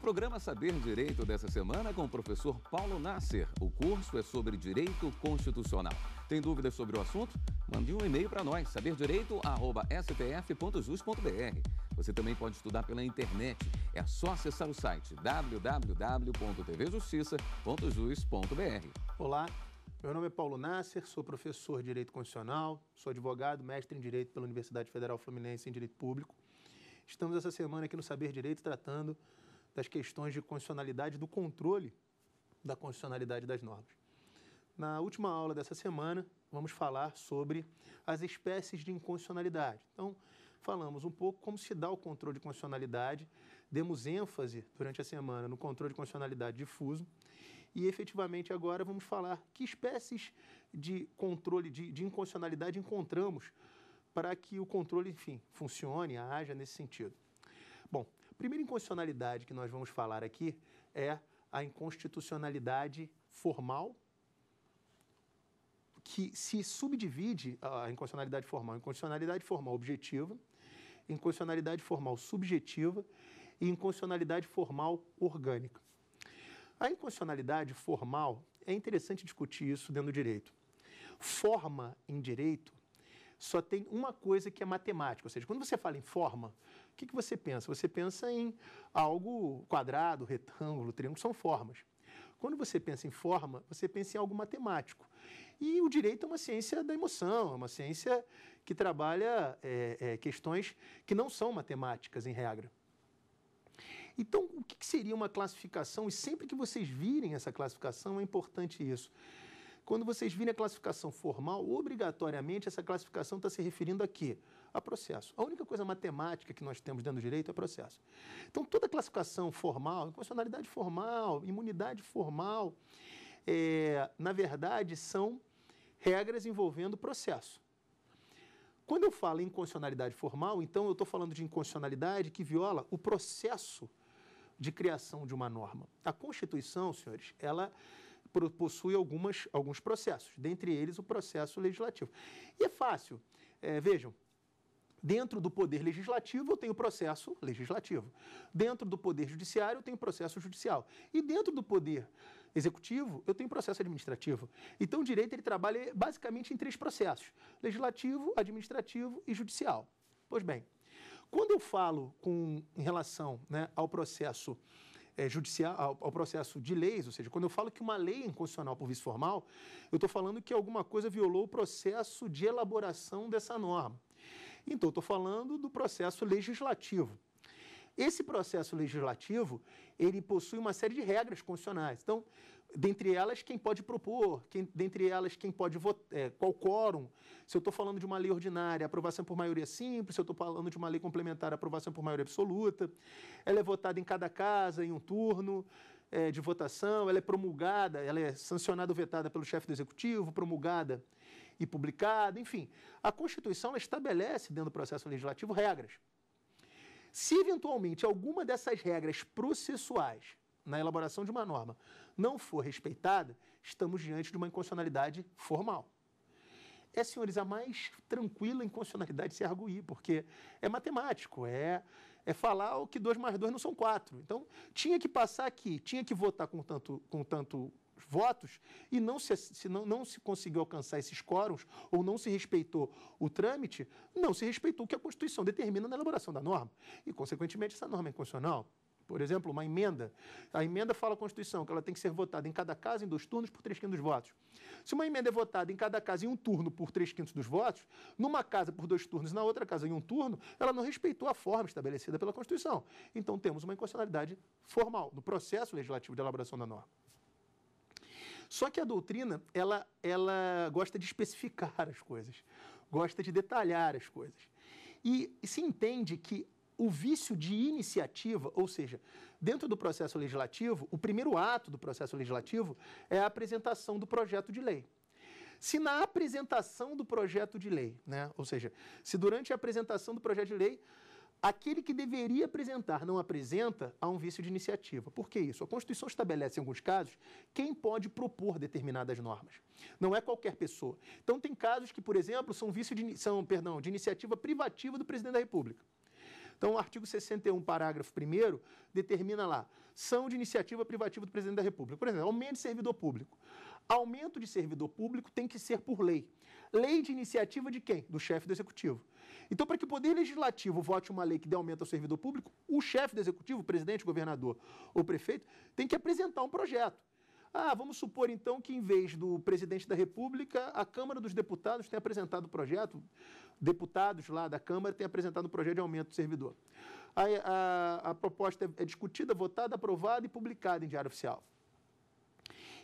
O programa Saber Direito dessa semana com o professor Paulo Nasser. O curso é sobre direito constitucional. Tem dúvidas sobre o assunto? Mande um e-mail para nós, saberdireito@stf.jus.br. Você também pode estudar pela internet. É só acessar o site www.tvjustiça.jus.br. Olá, meu nome é Paulo Nasser, sou professor de Direito Constitucional, sou advogado, mestre em Direito pela Universidade Federal Fluminense em Direito Público. Estamos essa semana aqui no Saber Direito tratando das questões de constitucionalidade, do controle da constitucionalidade das normas. Na última aula dessa semana, vamos falar sobre as espécies de inconstitucionalidade. Então, falamos um pouco como se dá o controle de constitucionalidade, demos ênfase durante a semana no controle de constitucionalidade difuso e efetivamente agora vamos falar que espécies de controle de, de inconstitucionalidade encontramos para que o controle, enfim, funcione, haja nesse sentido. Bom, primeira inconstitucionalidade que nós vamos falar aqui é a inconstitucionalidade formal, que se subdivide a inconstitucionalidade formal. Inconstitucionalidade formal objetiva, inconstitucionalidade formal subjetiva e inconstitucionalidade formal orgânica. A inconstitucionalidade formal é interessante discutir isso dentro do direito. Forma em direito só tem uma coisa que é matemática, ou seja, quando você fala em forma, que, que você pensa? Você pensa em algo quadrado, retângulo, triângulo, são formas. Quando você pensa em forma, você pensa em algo matemático. E o direito é uma ciência da emoção, é uma ciência que trabalha é, é, questões que não são matemáticas, em regra. Então, o que seria uma classificação? E sempre que vocês virem essa classificação, é importante isso. Quando vocês virem a classificação formal, obrigatoriamente essa classificação está se referindo a quê? a é processo. A única coisa matemática que nós temos dentro do direito é processo. então toda classificação formal, inconstitucionalidade formal, imunidade formal, é, na verdade são regras envolvendo processo. Quando eu falo em inconstitucionalidade formal, então eu estou falando de inconstitucionalidade que viola o processo de criação de uma norma. A Constituição, senhores, ela possui algumas, alguns processos, dentre eles o processo legislativo. E é fácil. É, vejam, Dentro do poder legislativo, eu tenho processo legislativo. Dentro do poder judiciário, eu tenho processo judicial. E dentro do poder executivo, eu tenho processo administrativo. Então, o direito ele trabalha basicamente em três processos: legislativo, administrativo e judicial. Pois bem, quando eu falo com, em relação né, ao processo é, judicial, ao, ao, processo de leis, ou seja, quando eu falo que uma lei é inconstitucional por vício formal, eu estou falando que alguma coisa violou o processo de elaboração dessa norma. Então, estou falando do processo legislativo. Esse processo legislativo, ele possui uma série de regras constitucionais. Então, dentre elas, quem pode propor, quem, dentre elas, quem pode votar, é, qual quórum. Se eu estou falando de uma lei ordinária, aprovação por maioria simples, se eu estou falando de uma lei complementar, aprovação por maioria absoluta. Ela é votada em cada casa, em um turno é, de votação, ela é promulgada, ela é sancionada ou vetada pelo chefe do executivo, promulgada e publicado, enfim. A Constituição estabelece dentro do processo legislativo regras. Se eventualmente alguma dessas regras processuais na elaboração de uma norma não for respeitada, estamos diante de uma inconstitucionalidade formal. É, senhores, a mais tranquila inconstitucionalidade se arguir, porque é matemático, é, é falar o que 2 mais 2 não são 4. Então, tinha que passar aqui, tinha que votar com tanto, com tanto votos e não se, se não, não se conseguiu alcançar esses quórums ou não se respeitou o trâmite, não se respeitou o que a Constituição determina na elaboração da norma. E, consequentemente, essa norma é inconstitucional. Por exemplo, uma emenda. A emenda fala a Constituição que ela tem que ser votada em cada casa em dois turnos por três quintos dos votos. Se uma emenda é votada em cada casa em um turno por três quintos dos votos, numa casa por dois turnos e na outra casa em um turno, ela não respeitou a forma estabelecida pela Constituição. Então temos uma inconstitucionalidade formal no processo legislativo de elaboração da norma. Só que a doutrina, ela, ela gosta de especificar as coisas, gosta de detalhar as coisas. E, se entende que o vício de iniciativa, ou seja, dentro do processo legislativo, o primeiro ato do processo legislativo é a apresentação do projeto de lei. Se na apresentação do projeto de lei, né, ou seja, se durante a apresentação do projeto de lei aquele que deveria apresentar não apresenta, há um vício de iniciativa. Por que isso? A Constituição estabelece, em alguns casos, quem pode propor determinadas normas. Não é qualquer pessoa. Então, tem casos que, por exemplo, são vício de, são, perdão, de iniciativa privativa do presidente da República. Então, o artigo 61, parágrafo 1, determina lá, são de iniciativa privativa do presidente da República. Por exemplo, aumento de servidor público. Aumento de servidor público tem que ser por lei. Lei de iniciativa de quem? Do chefe do executivo. Então, para que o Poder Legislativo vote uma lei que dê aumento ao servidor público, o chefe do Executivo, o presidente, o governador ou prefeito, tem que apresentar um projeto. Ah, vamos supor então que em vez do presidente da República, a Câmara dos Deputados tenha apresentado o projeto, deputados lá da Câmara tenham apresentado o projeto de aumento do servidor. A, a, a proposta é discutida, votada, aprovada e publicada em Diário Oficial.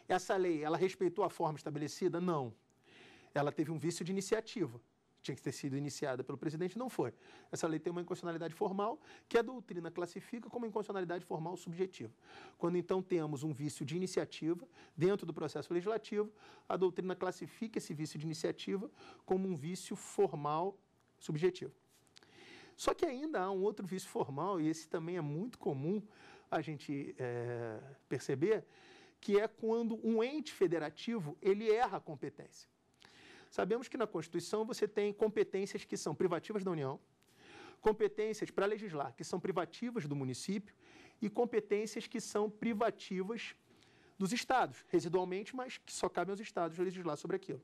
Essa lei, ela respeitou a forma estabelecida? Não. Ela teve um vício de iniciativa tinha que ter sido iniciada pelo presidente, não foi. Essa lei tem uma inconstitucionalidade formal, que a doutrina classifica como inconstitucionalidade formal subjetiva. Quando então temos um vício de iniciativa dentro do processo legislativo, a doutrina classifica esse vício de iniciativa como um vício formal subjetivo. Só que ainda há um outro vício formal, e esse também é muito comum a gente é, perceber, que é quando um ente federativo ele erra a competência. Sabemos que na Constituição você tem competências que são privativas da União, competências para legislar que são privativas do município e competências que são privativas dos estados, residualmente, mas que só cabe aos estados legislar sobre aquilo.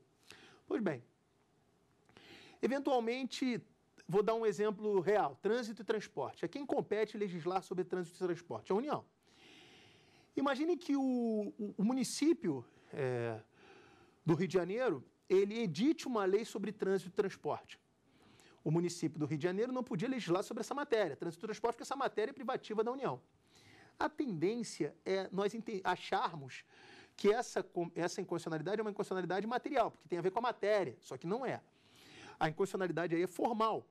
Pois bem, eventualmente, vou dar um exemplo real: trânsito e transporte. A é quem compete legislar sobre trânsito e transporte? É a União. Imagine que o, o, o município é, do Rio de Janeiro ele edite uma lei sobre trânsito e transporte. O município do Rio de Janeiro não podia legislar sobre essa matéria, trânsito e transporte, porque essa matéria é privativa da União. A tendência é nós acharmos que essa, essa inconstitucionalidade é uma inconstitucionalidade material, porque tem a ver com a matéria, só que não é. A inconstitucionalidade aí é formal.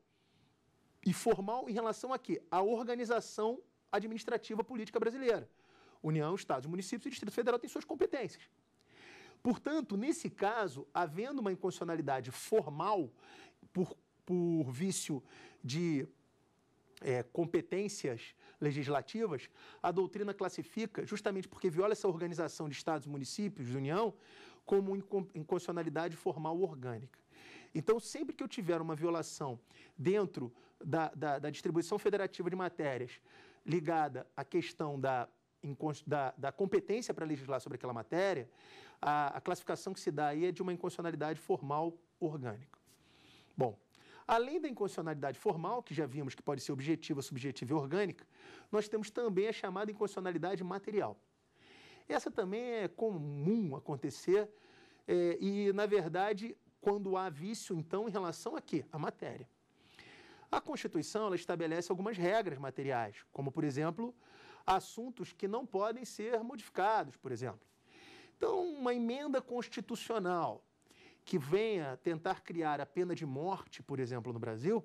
E formal em relação a quê? A organização administrativa política brasileira. União, Estados, municípios e Distrito Federal têm suas competências. Portanto, nesse caso, havendo uma inconstitucionalidade formal por, por vício de é, competências legislativas, a doutrina classifica, justamente porque viola essa organização de estados, municípios, de União, como inconstitucionalidade formal orgânica. Então, sempre que eu tiver uma violação dentro da, da, da distribuição federativa de matérias ligada à questão da da, da competência para legislar sobre aquela matéria, a, a classificação que se dá aí é de uma inconstitucionalidade formal orgânica. Bom, Além da inconstitucionalidade formal, que já vimos que pode ser objetiva, subjetiva e orgânica, nós temos também a chamada inconstitucionalidade material. Essa também é comum acontecer é, e, na verdade, quando há vício, então, em relação a quê? A matéria. A Constituição ela estabelece algumas regras materiais, como, por exemplo, assuntos que não podem ser modificados, por exemplo. Então, uma emenda constitucional que venha tentar criar a pena de morte, por exemplo, no Brasil,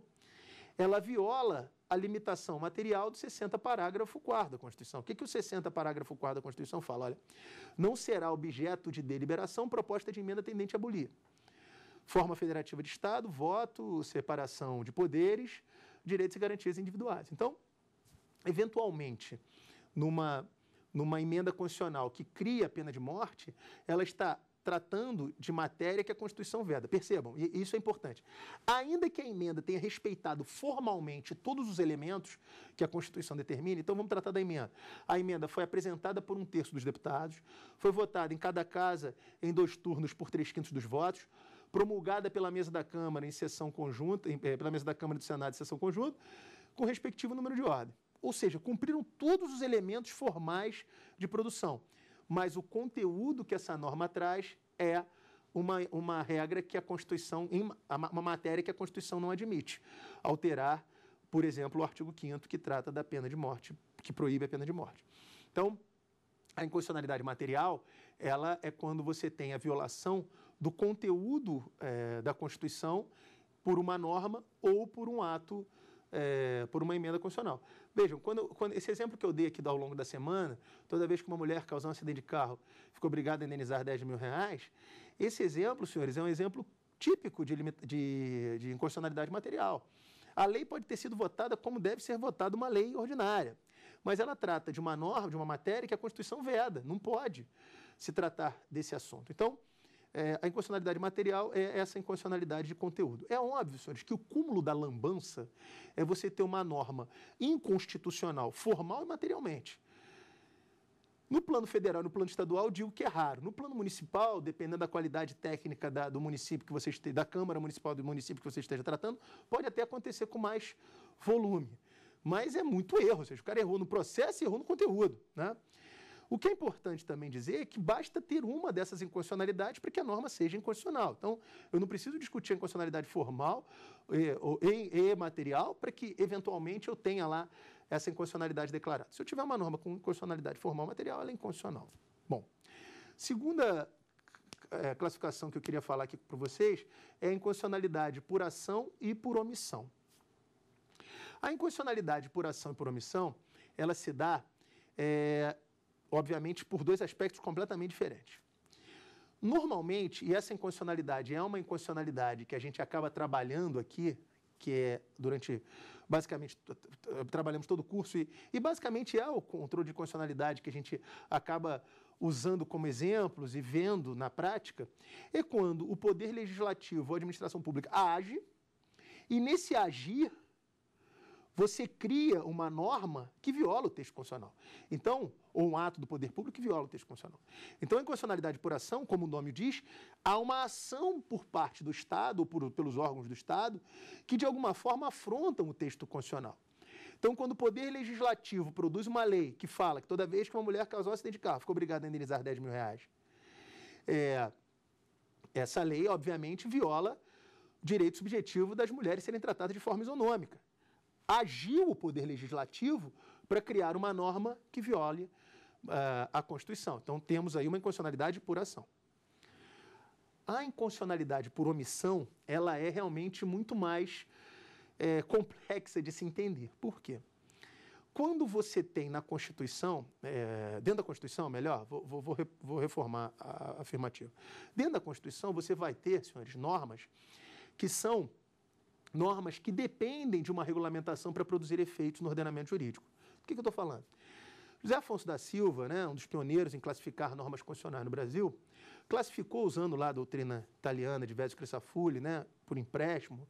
ela viola a limitação material do 60 parágrafo 4 da Constituição. O que, que o 60 parágrafo 4 da Constituição fala? Olha, não será objeto de deliberação proposta de emenda tendente a abolir. Forma federativa de Estado, voto, separação de poderes, direitos e garantias individuais. Então, eventualmente, numa, numa emenda constitucional que cria a pena de morte, ela está tratando de matéria que a Constituição veda. Percebam, e isso é importante. Ainda que a emenda tenha respeitado formalmente todos os elementos que a Constituição determina, então vamos tratar da emenda. A emenda foi apresentada por um terço dos deputados, foi votada em cada casa em dois turnos por três quintos dos votos, promulgada pela mesa da Câmara em sessão conjunta, eh, pela mesa da Câmara do Senado em sessão conjunta, com o respectivo número de ordem. Ou seja, cumpriram todos os elementos formais de produção. Mas o conteúdo que essa norma traz é uma, uma regra que a Constituição, uma matéria que a Constituição não admite. Alterar, por exemplo, o artigo 5 que trata da pena de morte, que proíbe a pena de morte. Então, a inconstitucionalidade material, ela é quando você tem a violação do conteúdo é, da Constituição por uma norma ou por um ato, é, por uma emenda constitucional. Vejam, quando, quando, esse exemplo que eu dei aqui ao longo da semana, toda vez que uma mulher causou um acidente de carro ficou obrigada a indenizar 10 mil reais, esse exemplo, senhores, é um exemplo típico de, de, de inconstitucionalidade material. A lei pode ter sido votada como deve ser votada uma lei ordinária, mas ela trata de uma norma, de uma matéria que a Constituição veda, não pode se tratar desse assunto. Então, é, a inconstitucionalidade material é essa inconstitucionalidade de conteúdo. É óbvio, senhores, que o cúmulo da lambança é você ter uma norma inconstitucional, formal e materialmente. No plano federal e no plano estadual, digo que é raro. No plano municipal, dependendo da qualidade técnica da, do município que você esteja, da Câmara Municipal do município que você esteja tratando, pode até acontecer com mais volume. Mas é muito erro, ou seja, o cara errou no processo e errou no conteúdo. Né? O que é importante também dizer é que basta ter uma dessas inconstitucionalidades para que a norma seja inconstitucional. Então, eu não preciso discutir a inconstitucionalidade formal é, e, e material para que, eventualmente, eu tenha lá essa inconstitucionalidade declarada. Se eu tiver uma norma com inconstitucionalidade formal material, ela é inconstitucional. Bom, segunda é, classificação que eu queria falar aqui para vocês é a inconstitucionalidade por ação e por omissão. A inconstitucionalidade por ação e por omissão, ela se dá é, obviamente por dois aspectos completamente diferentes. Normalmente, e essa inconstitucionalidade é uma inconstitucionalidade que a gente acaba trabalhando aqui, que é durante, basicamente, trabalhamos todo o curso, e, e basicamente é o controle de constitucionalidade que a gente acaba usando como exemplos e vendo na prática, é quando o poder legislativo ou a administração pública age, e nesse agir, você cria uma norma que viola o texto constitucional. Então, ou um ato do poder público que viola o texto constitucional. Então, a inconstitucionalidade por ação, como o nome diz, há uma ação por parte do Estado ou por, pelos órgãos do Estado que, de alguma forma, afrontam o texto constitucional. Então, quando o Poder Legislativo produz uma lei que fala que toda vez que uma mulher causou um acidente de carro, ah, ficou obrigada a indenizar 10 mil reais, é, essa lei, obviamente, viola o direito subjetivo das mulheres serem tratadas de forma isonômica agiu o poder legislativo para criar uma norma que viole uh, a Constituição. Então temos aí uma inconstitucionalidade por ação. A inconstitucionalidade por omissão, ela é realmente muito mais é, complexa de se entender. Por quê? Quando você tem na Constituição, é, dentro da Constituição, melhor, vou, vou, vou reformar a, a afirmativa. Dentro da Constituição, você vai ter, senhores, normas que são normas que dependem de uma regulamentação para produzir efeitos no ordenamento jurídico. O que, que eu estou falando? José Afonso da Silva, né, um dos pioneiros em classificar normas constitucionais no Brasil, classificou, usando lá a doutrina italiana de Vésio Crisafulli, né, por empréstimo,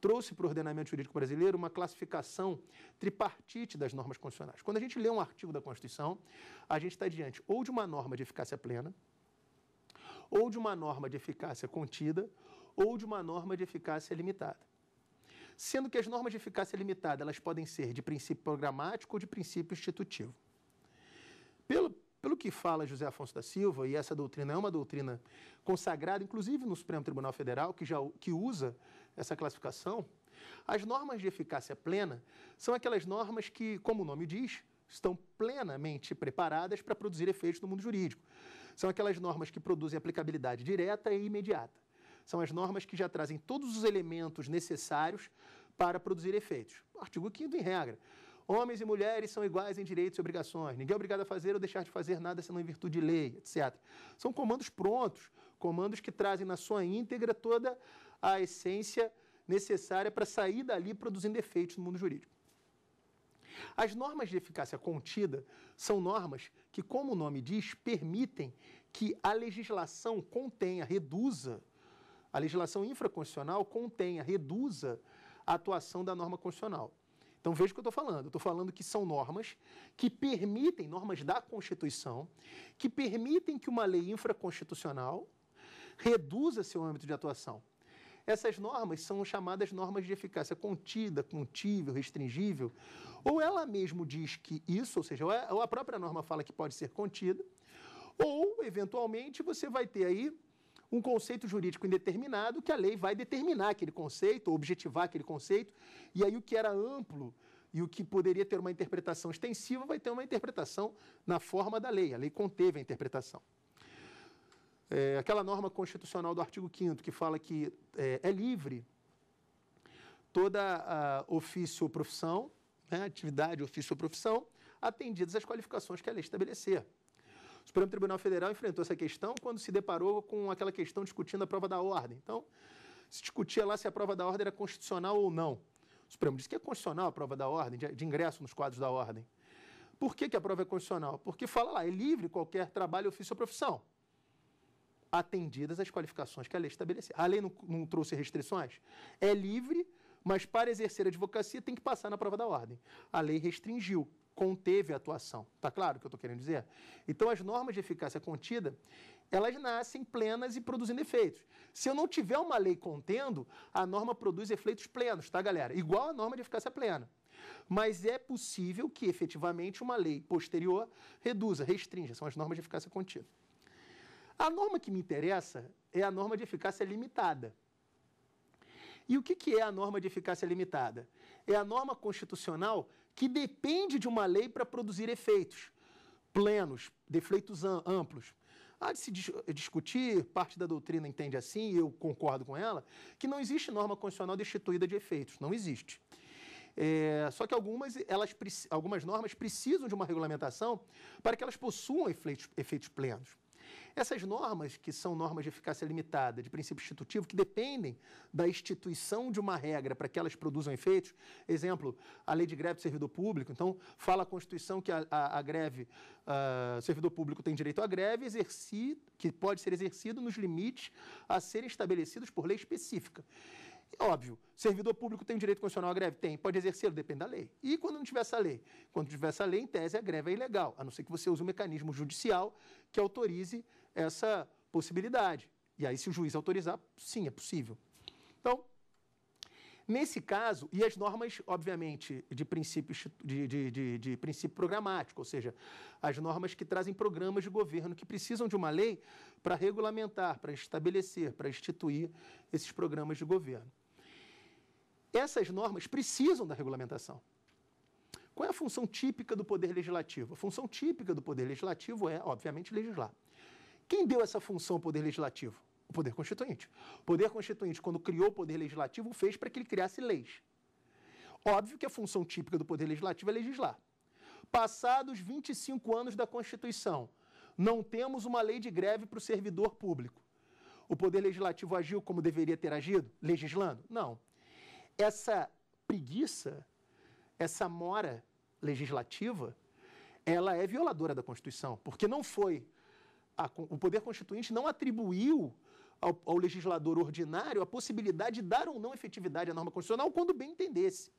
trouxe para o ordenamento jurídico brasileiro uma classificação tripartite das normas constitucionais. Quando a gente lê um artigo da Constituição, a gente está diante ou de uma norma de eficácia plena, ou de uma norma de eficácia contida, ou de uma norma de eficácia limitada sendo que as normas de eficácia limitada elas podem ser de princípio programático ou de princípio institutivo. Pelo, pelo que fala José Afonso da Silva, e essa doutrina é uma doutrina consagrada, inclusive no Supremo Tribunal Federal, que, já, que usa essa classificação, as normas de eficácia plena são aquelas normas que, como o nome diz, estão plenamente preparadas para produzir efeitos no mundo jurídico. São aquelas normas que produzem aplicabilidade direta e imediata. São as normas que já trazem todos os elementos necessários para produzir efeitos. Artigo 5 em regra. Homens e mulheres são iguais em direitos e obrigações. Ninguém é obrigado a fazer ou deixar de fazer nada senão em virtude de lei, etc. São comandos prontos, comandos que trazem na sua íntegra toda a essência necessária para sair dali produzindo efeitos no mundo jurídico. As normas de eficácia contida são normas que, como o nome diz, permitem que a legislação contenha, reduza a legislação infraconstitucional contenha, reduza a atuação da norma constitucional. Então veja o que eu estou falando. Estou falando que são normas que permitem, normas da Constituição, que permitem que uma lei infraconstitucional reduza seu âmbito de atuação. Essas normas são chamadas normas de eficácia contida, contível, restringível, ou ela mesmo diz que isso, ou seja, ou é, a própria norma fala que pode ser contida, ou, eventualmente, você vai ter aí um conceito jurídico indeterminado que a lei vai determinar aquele conceito, objetivar aquele conceito, e aí o que era amplo e o que poderia ter uma interpretação extensiva vai ter uma interpretação na forma da lei. A lei conteve a interpretação. É, aquela norma constitucional do artigo 5 que fala que é, é livre toda ofício ou profissão, né, atividade, ofício ou profissão, atendidas às qualificações que a lei estabelecer. O Supremo Tribunal Federal enfrentou essa questão quando se deparou com aquela questão discutindo a prova da ordem. Então, se discutia lá se a prova da ordem era constitucional ou não. O Supremo disse que é constitucional a prova da ordem, de, ingresso nos quadros da ordem. Por que, que a prova é constitucional? Porque fala lá, é livre qualquer trabalho, ofício ou profissão, atendidas as qualificações que a lei estabelece. A lei não, não trouxe restrições? É livre, mas para exercer a advocacia tem que passar na prova da ordem. A lei restringiu conteve a atuação. Está claro o que eu estou querendo dizer? Então, as normas de eficácia contida, elas nascem plenas e produzindo efeitos. Se eu não tiver uma lei contendo, a norma produz efeitos plenos, tá, galera? Igual a norma de eficácia plena. Mas é possível que, efetivamente, uma lei posterior reduza, restrinja. São as normas de eficácia contida. A norma que me interessa é a norma de eficácia limitada. E o que, que é a norma de eficácia limitada? É a norma constitucional que depende de uma lei para produzir efeitos plenos, defeitos amplos. Há de se dis discutir, parte da doutrina entende assim, eu concordo com ela, que não existe norma constitucional destituída de efeitos, não existe. É, só que algumas, elas, algumas normas precisam de uma regulamentação para que elas possuam efeitos, efeitos plenos. Essas normas, que são normas de eficácia limitada, de princípio institutivo, que dependem da instituição de uma regra para que elas produzam efeitos, exemplo, a lei de greve do servidor público, então fala a Constituição que a, a, a greve, ah, servidor público tem direito à greve, exerci, que pode ser exercido nos limites a serem estabelecidos por lei específica. É óbvio, servidor público tem direito constitucional à greve? Tem, pode exercê-lo, depende da lei. E quando não tiver essa lei? Quando tiver essa lei, em tese, a greve é ilegal, a não ser que você use um mecanismo judicial que autorize essa possibilidade. E aí, se o juiz autorizar, sim, é possível. Então, nesse caso, e as normas, obviamente, de princípio, de, de, de, de, princípio programático, ou seja, as normas que trazem programas de governo que precisam de uma lei para regulamentar, para estabelecer, para instituir esses programas de governo. Essas normas precisam da regulamentação. Qual é a função típica do Poder Legislativo? A função típica do Poder Legislativo é, obviamente, legislar. Quem deu essa função ao Poder Legislativo? O Poder Constituinte. O Poder Constituinte, quando criou o Poder Legislativo, fez para que ele criasse leis. Óbvio que a função típica do Poder Legislativo é legislar. Passados 25 anos da Constituição, não temos uma lei de greve para o servidor público. O Poder Legislativo agiu como deveria ter agido? Legislando? Não. Essa preguiça, essa mora legislativa, ela é violadora da Constituição, porque não foi a, o Poder Constituinte não atribuiu ao, ao, legislador ordinário a possibilidade de dar ou não efetividade à norma constitucional quando bem entendesse.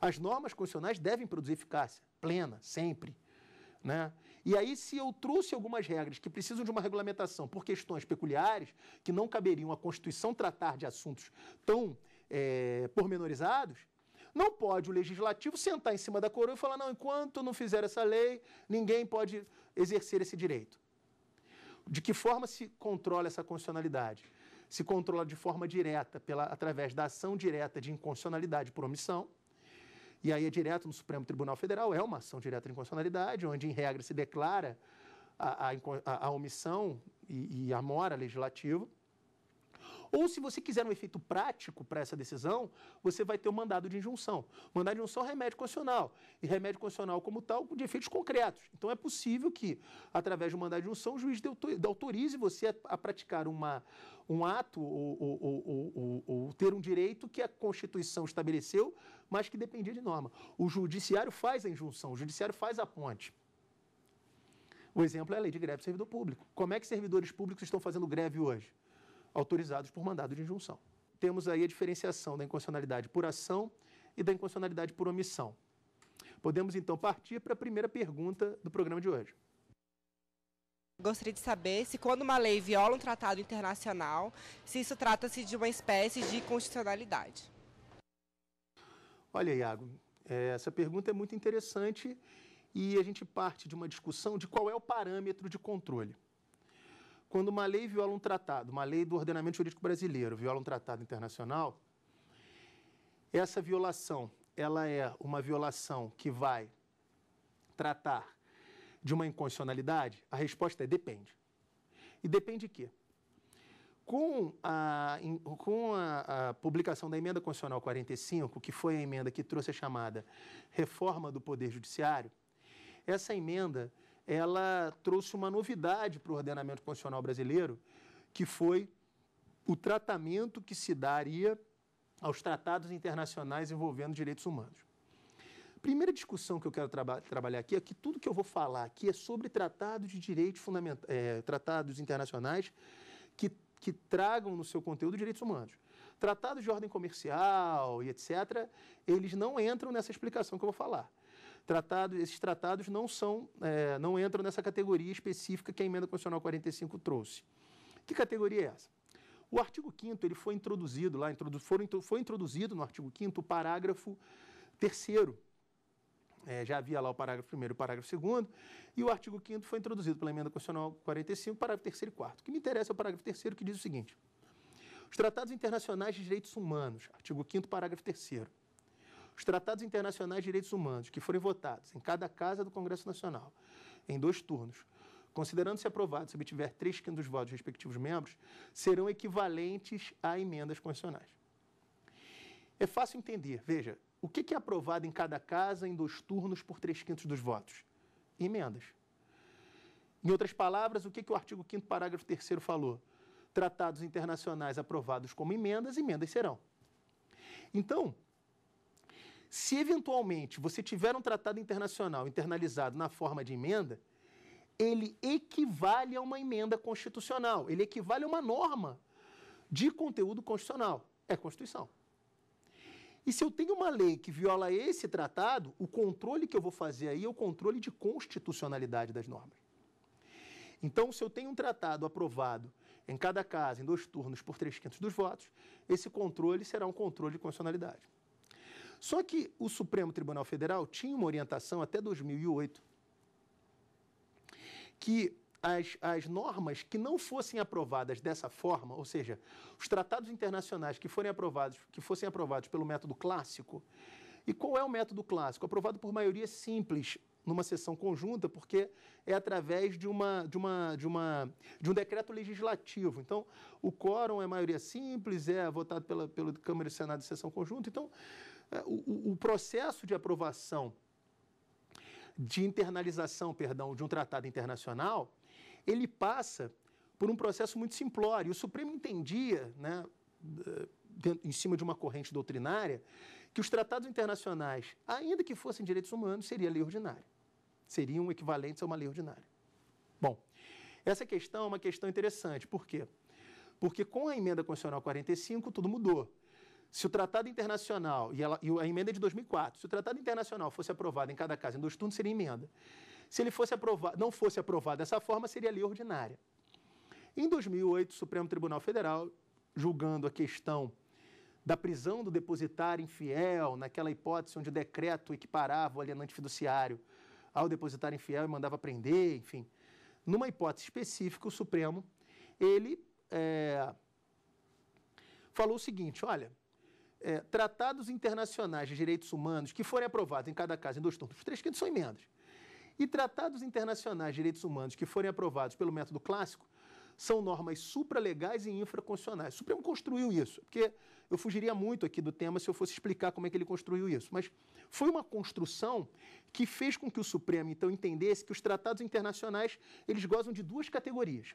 As normas constitucionais devem produzir eficácia plena, sempre. Né? E aí, se eu trouxe algumas regras que precisam de uma regulamentação por questões peculiares, que não caberiam à Constituição tratar de assuntos tão é, pormenorizados, não pode o legislativo sentar em cima da coroa e falar: não, enquanto não fizer essa lei, ninguém pode exercer esse direito. De que forma se controla essa constitucionalidade? Se controla de forma direta, pela, através da ação direta de inconstitucionalidade por omissão, e aí é direto no Supremo Tribunal Federal, é uma ação direta de inconstitucionalidade, onde em regra se declara a, a, a omissão e, e a mora legislativa. Ou se você quiser um efeito prático para essa decisão, você vai ter o um mandado de injunção. O mandado de injunção é remédio constitucional. E remédio constitucional, como tal, de efeitos concretos. Então é possível que, através do mandado de injunção, o juiz de, autorize você a, praticar uma, um ato ou, ou, ou, ou, ter um direito que a Constituição estabeleceu, mas que dependia de norma. O judiciário faz a injunção, o judiciário faz a ponte. O exemplo é a lei de greve do servidor público. Como é que servidores públicos estão fazendo greve hoje? autorizados por mandado de injunção. Temos aí a diferenciação da inconstitucionalidade por ação e da inconstitucionalidade por omissão. Podemos então partir para a primeira pergunta do programa de hoje. Gostaria de saber se quando uma lei viola um tratado internacional, se isso trata-se de uma espécie de constitucionalidade. Olha, Iago, é, essa pergunta é muito interessante e a gente parte de uma discussão de qual é o parâmetro de controle. Quando uma lei viola um tratado, uma lei do ordenamento jurídico brasileiro viola um tratado internacional, essa violação, ela é uma violação que vai tratar de uma inconstitucionalidade? A resposta é depende. E depende de quê? Com a, com a, a, publicação da Emenda Constitucional 45, que foi a emenda que trouxe a chamada reforma do Poder Judiciário, essa emenda ela trouxe uma novidade para o ordenamento constitucional brasileiro, que foi o tratamento que se daria aos tratados internacionais envolvendo direitos humanos. A primeira discussão que eu quero trabalhar aqui é que tudo que eu vou falar aqui é sobre tratados de direitos fundamentais, é, tratados internacionais que, que tragam no seu conteúdo direitos humanos. Tratados de ordem comercial e etc., eles não entram nessa explicação que eu vou falar esses tratados não são, é, não entram nessa categoria específica que a emenda constitucional 45 trouxe. Que categoria é essa? O artigo 5 ele foi introduzido lá, introdu, foram, foi introduzido no artigo 5 o parágrafo 3 é, já havia lá o parágrafo 1 e o parágrafo 2 e o artigo 5 foi introduzido pela emenda constitucional 45, parágrafo 3 e 4 O que me interessa é o parágrafo 3 que diz o seguinte: Os tratados internacionais de direitos humanos, artigo 5 parágrafo 3 os tratados internacionais de direitos humanos, que forem votados em cada casa do Congresso Nacional, em dois turnos, considerando-se aprovado se obtiver três quintos dos votos dos respectivos membros, serão equivalentes a emendas constitucionais. É fácil entender. Veja, o que é aprovado em cada casa em dois turnos por três quintos dos votos? Emendas. Em outras palavras, o que, que o artigo 5 parágrafo 3 falou? Tratados internacionais aprovados como emendas, emendas serão. Então, se eventualmente você tiver um tratado internacional internalizado na forma de emenda, ele equivale a uma emenda constitucional, ele equivale a uma norma de conteúdo constitucional. É Constituição. E se eu tenho uma lei que viola esse tratado, o controle que eu vou fazer aí é o controle de constitucionalidade das normas. Então, se eu tenho um tratado aprovado em cada casa em dois turnos, por três quintos dos votos, esse controle será um controle de constitucionalidade. Só que o Supremo Tribunal Federal tinha uma orientação até 2008 que as, as normas que não fossem aprovadas dessa forma, ou seja, os tratados internacionais que forem aprovados, que fossem aprovados pelo método clássico, e qual é o método clássico? Aprovado por maioria simples numa sessão conjunta, porque é através de uma de uma de uma de um decreto legislativo. Então, o quórum é maioria simples, é votado pela pela Câmara e Senado em sessão conjunta. Então, é, o, o processo de aprovação, de internalização, perdão, de um tratado internacional, ele passa por um processo muito simplório. O Supremo entendia, né, é, em cima de uma corrente doutrinária, que os tratados internacionais, ainda que fossem direitos humanos, seria lei ordinária. Seriam equivalentes a uma lei ordinária. Bom, essa questão é uma questão interessante. Por quê? Porque com a emenda constitucional 45 tudo mudou. Se o Tratado Internacional, e, ela, e a emenda é de 2004, se o Tratado Internacional fosse aprovado em cada caso em dois turnos, seria emenda. Se ele fosse aprovado, não fosse aprovado dessa forma, seria lei ordinária. Em 2008, o Supremo Tribunal Federal, julgando a questão da prisão do depositário infiel, naquela hipótese onde o decreto equiparava o alienante fiduciário ao depositário infiel e mandava prender, enfim, numa hipótese específica, o Supremo, ele é, falou o seguinte, olha, é, tratados internacionais de direitos humanos que forem aprovados em cada caso em dois turnos, os três quintos são emendas. E tratados internacionais de direitos humanos que forem aprovados pelo método clássico são normas supralegais e infraconstitucionais. O Supremo construiu isso, porque eu fugiria muito aqui do tema se eu fosse explicar como é que ele construiu isso, mas foi uma construção que fez com que o Supremo então entendesse que os tratados internacionais, eles gozam de duas categorias.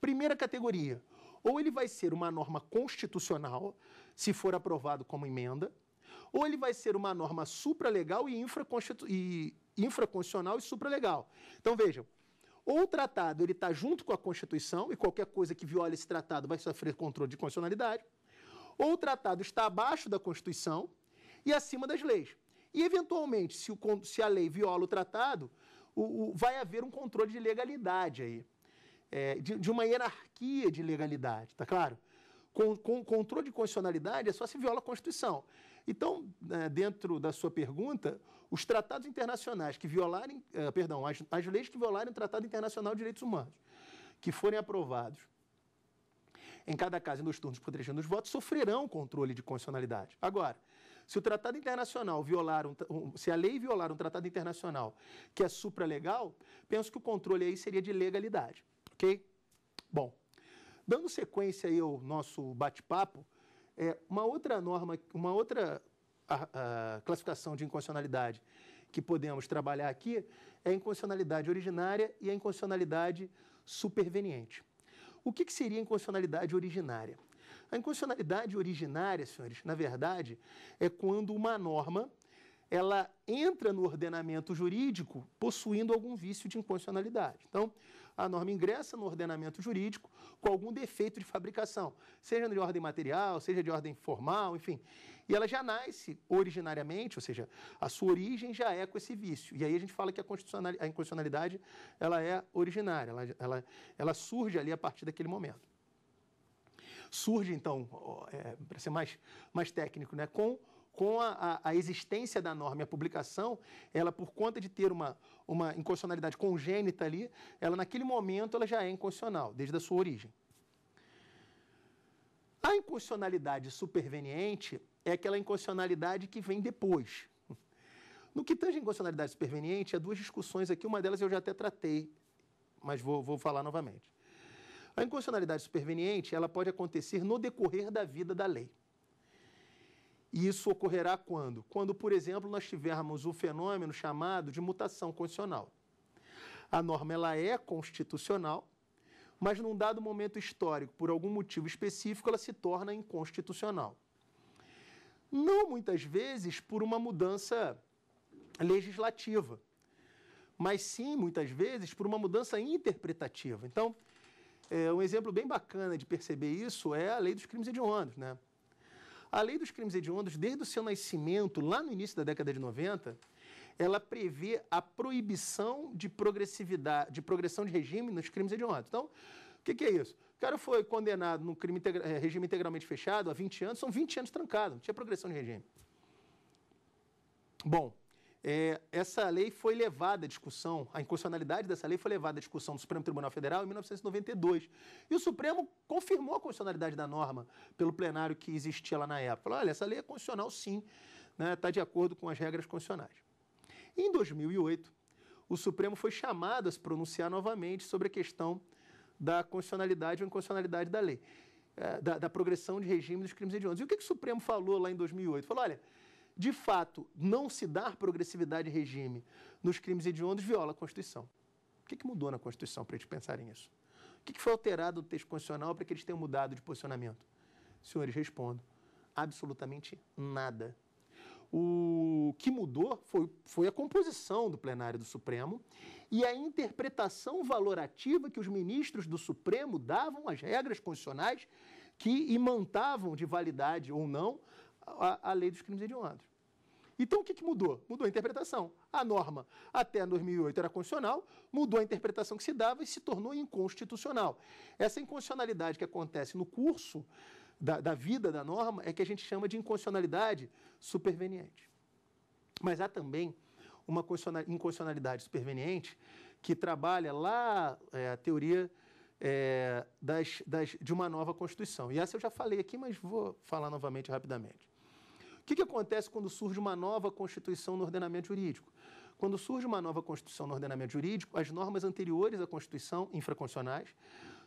Primeira categoria, ou ele vai ser uma norma constitucional, se for aprovado como emenda, ou ele vai ser uma norma supralegal e, infraconstitu... e infraconstitucional e supralegal. Então vejam, ou o tratado ele está junto com a Constituição e qualquer coisa que viola esse tratado vai sofrer controle de constitucionalidade, ou o tratado está abaixo da Constituição e acima das leis. E, eventualmente, se, o, se a lei viola o tratado, o, o, vai haver um controle de legalidade aí é, de, de, uma hierarquia de legalidade, tá claro? Com, com controle de constitucionalidade é só se viola a Constituição. Então, né, dentro da sua pergunta, os tratados internacionais que violarem, é, perdão, as, as leis que violarem o Tratado Internacional de Direitos Humanos, que forem aprovados em cada caso em dois turnos por três dos votos, sofrerão controle de constitucionalidade. Agora, se o tratado internacional violar, um, se a lei violar um tratado internacional que é supralegal, penso que o controle aí seria de legalidade ok? Bom, dando sequência aí ao nosso bate-papo, é, uma outra norma, uma outra a, a classificação de inconstitucionalidade que podemos trabalhar aqui é a inconstitucionalidade originária e a inconstitucionalidade superveniente. O que, que seria a inconstitucionalidade originária? A inconstitucionalidade originária, senhores, na verdade, é quando uma norma ela entra no ordenamento jurídico possuindo algum vício de inconstitucionalidade. Então, a norma ingressa no ordenamento jurídico com algum defeito de fabricação, seja de ordem material, seja de ordem formal, enfim. E ela já nasce originariamente, ou seja, a sua origem já é com esse vício. E aí a gente fala que a, constitucionalidade, a inconstitucionalidade ela é originária, ela, ela, ela surge ali a partir daquele momento. Surge, então, é, para ser mais, mais técnico, né, com com a, a, existência da norma e a publicação, ela, por conta de ter uma, uma inconstitucionalidade congênita ali, ela, naquele momento, ela já é inconstitucional, desde a sua origem. A inconstitucionalidade superveniente é aquela inconstitucionalidade que vem depois. No que tange a inconstitucionalidade superveniente, há duas discussões aqui, uma delas eu já até tratei, mas vou, vou falar novamente. A inconstitucionalidade superveniente, ela pode acontecer no decorrer da vida da lei. E isso ocorrerá quando? Quando, por exemplo, nós tivermos o fenômeno chamado de mutação constitucional. A norma ela é constitucional, mas num dado momento histórico, por algum motivo específico, ela se torna inconstitucional. Não muitas vezes por uma mudança legislativa, mas sim muitas vezes por uma mudança interpretativa. Então, é, um exemplo bem bacana de perceber isso é a lei dos crimes hediondos, né? A lei dos crimes hediondos, desde o seu nascimento, lá no início da década de 90, ela prevê a proibição de progressividade, de progressão de regime nos crimes hediondos. Então, o que, que, é isso? O cara foi condenado no crime integra eh, regime integralmente fechado há 20 anos, são 20 anos trancado, não tinha progressão de regime. Bom, é, essa lei foi levada à discussão, a inconstitucionalidade dessa lei foi levada à discussão do Supremo Tribunal Federal em 1992. E o Supremo confirmou a constitucionalidade da norma pelo plenário que existia lá na época. Falou: olha, essa lei é constitucional sim, está né, tá de acordo com as regras constitucionais. Em 2008, o Supremo foi chamado a se pronunciar novamente sobre a questão da constitucionalidade ou inconstitucionalidade da lei, é, da, da progressão de regime dos crimes hediondos. E o que, que o Supremo falou lá em 2008? Falou: olha de fato, não se dar progressividade regime nos crimes hediondos viola a Constituição. O que, que mudou na Constituição para eles pensarem nisso? O que, que foi alterado no texto constitucional para que eles tenham mudado de posicionamento? Senhores, respondo: absolutamente nada. O que mudou foi, foi a composição do plenário do Supremo e a interpretação valorativa que os ministros do Supremo davam às regras constitucionais que imantavam de validade ou não a, a lei dos crimes hediondos. Então, o que, que mudou? Mudou a interpretação. A norma, até 2008, era constitucional, mudou a interpretação que se dava e se tornou inconstitucional. Essa inconstitucionalidade que acontece no curso da, da vida da norma é que a gente chama de inconstitucionalidade superveniente. Mas há também uma inconstitucionalidade superveniente que trabalha lá é, a teoria é, das, das, de uma nova Constituição. E essa eu já falei aqui, mas vou falar novamente rapidamente que, que acontece quando surge uma nova Constituição no ordenamento jurídico? Quando surge uma nova Constituição no ordenamento jurídico, as normas anteriores à Constituição, infraconstitucionais,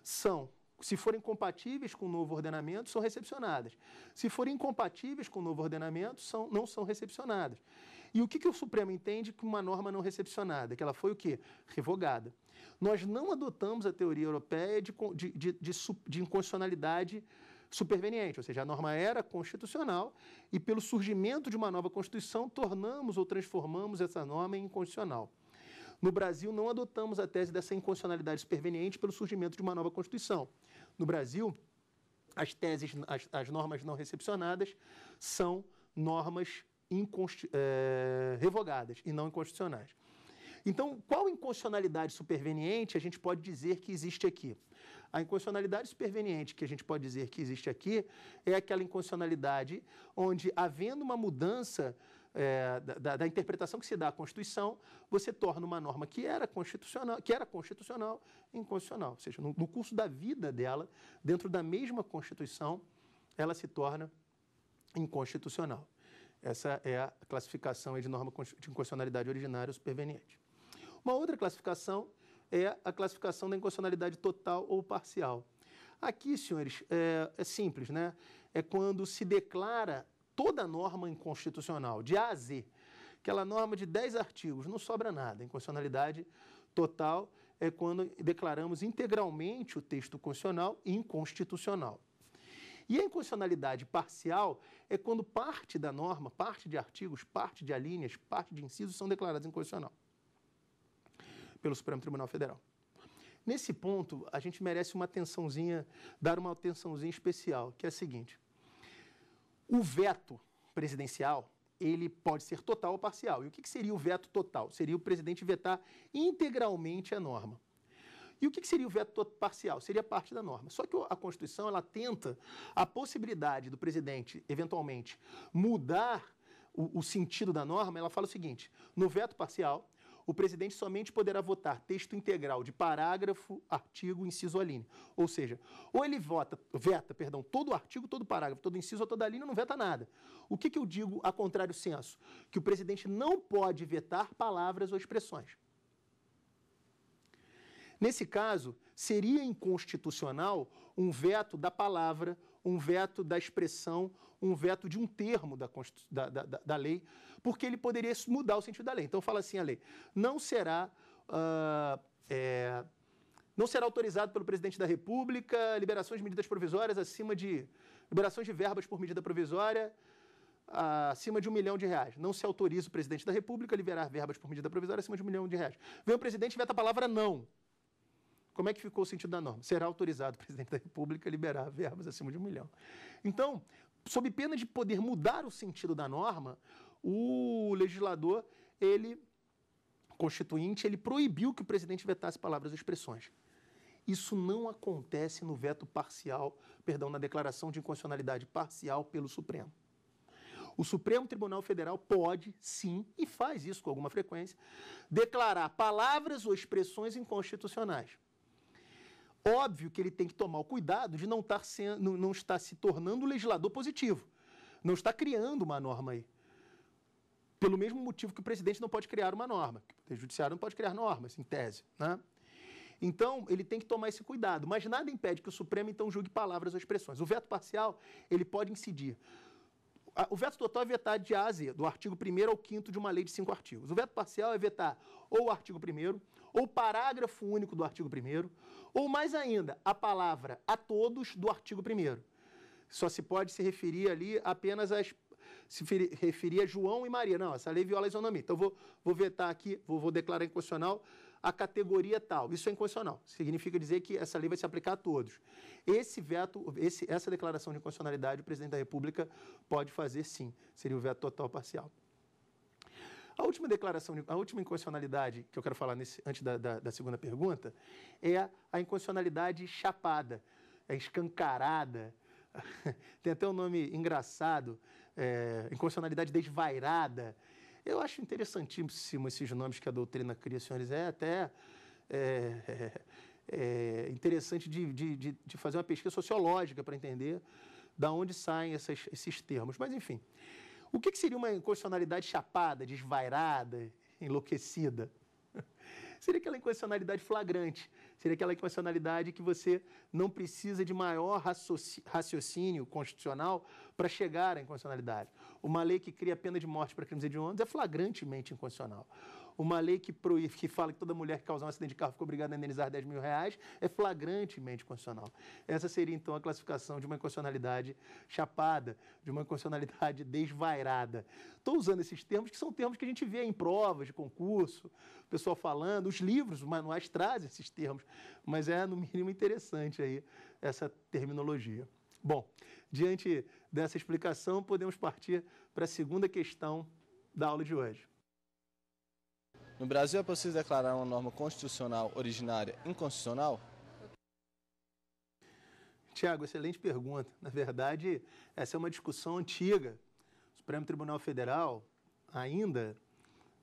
são se forem compatíveis com o novo ordenamento, são recepcionadas. Se forem incompatíveis com o novo ordenamento, são, não são recepcionadas. E o que, que o Supremo entende que uma norma não recepcionada? Que ela foi o quê? Revogada. Nós não adotamos a teoria europeia de, de, de, de inconstitucionalidade superveniente, ou seja, a norma era constitucional e, pelo surgimento de uma nova Constituição, tornamos ou transformamos essa norma em inconstitucional. No Brasil, não adotamos a tese dessa inconstitucionalidade superveniente pelo surgimento de uma nova Constituição. No Brasil, as teses, as, as normas não recepcionadas são normas é, revogadas e não inconstitucionais. Então, qual inconstitucionalidade superveniente a gente pode dizer que existe aqui? A inconstitucionalidade superveniente, que a gente pode dizer que existe aqui, é aquela inconstitucionalidade onde, havendo uma mudança é, da, da, interpretação que se dá à Constituição, você torna uma norma que era constitucional, que era constitucional inconstitucional. Ou seja, no, no curso da vida dela, dentro da mesma Constituição, ela se torna inconstitucional. Essa é a classificação de norma de inconstitucionalidade originária ou superveniente. Uma outra classificação é a classificação da inconstitucionalidade total ou parcial. Aqui, senhores, é, é simples, né? É quando se declara toda a norma inconstitucional, de A a Z. Aquela norma de 10 artigos, não sobra nada. Inconstitucionalidade total é quando declaramos integralmente o texto constitucional inconstitucional. E a inconstitucionalidade parcial é quando parte da norma, parte de artigos, parte de alíneas, parte de incisos são declaradas inconstitucional pelo Supremo Tribunal Federal. Nesse ponto, a gente merece uma atençãozinha, dar uma atençãozinha especial, que é a seguinte: o veto presidencial ele pode ser total ou parcial. E o que, seria o veto total? Seria o presidente vetar integralmente a norma. E o que, seria o veto parcial? Seria parte da norma. Só que a Constituição ela tenta a possibilidade do presidente eventualmente mudar o, o sentido da norma. Ela fala o seguinte: no veto parcial o presidente somente poderá votar texto integral de parágrafo, artigo, inciso, ou alínea. Ou seja, ou ele vota, veta, perdão, todo o artigo, todo o parágrafo, todo o inciso ou toda a linha, não veta nada. O que, que eu digo a contrário senso? Que o presidente não pode vetar palavras ou expressões. Nesse caso, seria inconstitucional um veto da palavra um veto da expressão, um veto de um termo da, da, da, da lei, porque ele poderia mudar o sentido da lei. Então fala assim a lei, não será, uh, é, não será autorizado pelo presidente da República liberações de medidas provisórias acima de liberações de verbas por medida provisória acima de um milhão de reais. Não se autoriza o presidente da República a liberar verbas por medida provisória acima de um milhão de reais. Vem o presidente e veta a palavra não. Como é que ficou o sentido da norma? Será autorizado o presidente da República a liberar verbas acima de um milhão. Então, sob pena de poder mudar o sentido da norma, o legislador, ele constituinte, ele proibiu que o presidente vetasse palavras ou expressões. Isso não acontece no veto parcial, perdão, na declaração de inconstitucionalidade parcial pelo Supremo. O Supremo Tribunal Federal pode, sim, e faz isso com alguma frequência, declarar palavras ou expressões inconstitucionais. Óbvio que ele tem que tomar o cuidado de não estar, tá sendo, não estar se tornando o legislador positivo, não está criando uma norma aí. Pelo mesmo motivo que o presidente não pode criar uma norma, que o Poder Judiciário não pode criar normas, em tese. Né? Então, ele tem que tomar esse cuidado, mas nada impede que o Supremo, então, julgue palavras ou expressões. O veto parcial, ele pode incidir o veto total é vetar de A a Z, do artigo 1 ao 5 de uma lei de cinco artigos. O veto parcial é vetar ou o artigo 1, ou o parágrafo único do artigo 1, ou mais ainda, a palavra a todos do artigo 1. Só se pode se referir ali apenas às. Se referir a João e Maria. Não, essa lei viola a isonomia. Então, vou, vou vetar aqui, vou, vou declarar inconstitucional a categoria tal. Isso é inconstitucional. Significa dizer que essa lei vai se aplicar a todos. Esse veto, esse, essa declaração de inconstitucionalidade, o presidente da República pode fazer sim. Seria o veto total parcial. A última declaração, a última inconstitucionalidade que eu quero falar nesse, antes da, da, da segunda pergunta é a inconstitucionalidade chapada, é escancarada. Tem até um nome engraçado, é, inconstitucionalidade desvairada. Eu acho interessantíssimo esses nomes que a doutrina cria, senhores. É até é, é, é interessante de, de, de, fazer uma pesquisa sociológica para entender da onde saem essas, esses termos. Mas, enfim, o que, que seria uma inconstitucionalidade chapada, desvairada, enlouquecida? seria aquela incondicionalidade flagrante, seria aquela incondicionalidade que você não precisa de maior raciocínio constitucional para chegar à incondicionalidade. Uma lei que cria pena de morte para crimes hediondos é flagrantemente inconstitucional. Uma lei que, proíbe, que fala que toda mulher que causar um acidente de carro fica obrigada a indenizar 10 mil reais é flagrantemente constitucional. Essa seria, então, a classificação de uma inconstitucionalidade chapada, de uma inconstitucionalidade desvairada. Estou usando esses termos, que são termos que a gente vê em provas de concurso, o pessoal falando, os livros, os manuais trazem esses termos, mas é, no mínimo, interessante aí essa terminologia. Bom, diante dessa explicação, podemos partir para a segunda questão da aula de hoje. No Brasil é possível declarar uma norma constitucional originária inconstitucional? Tiago, excelente pergunta. Na verdade, essa é uma discussão antiga. O Supremo Tribunal Federal, ainda,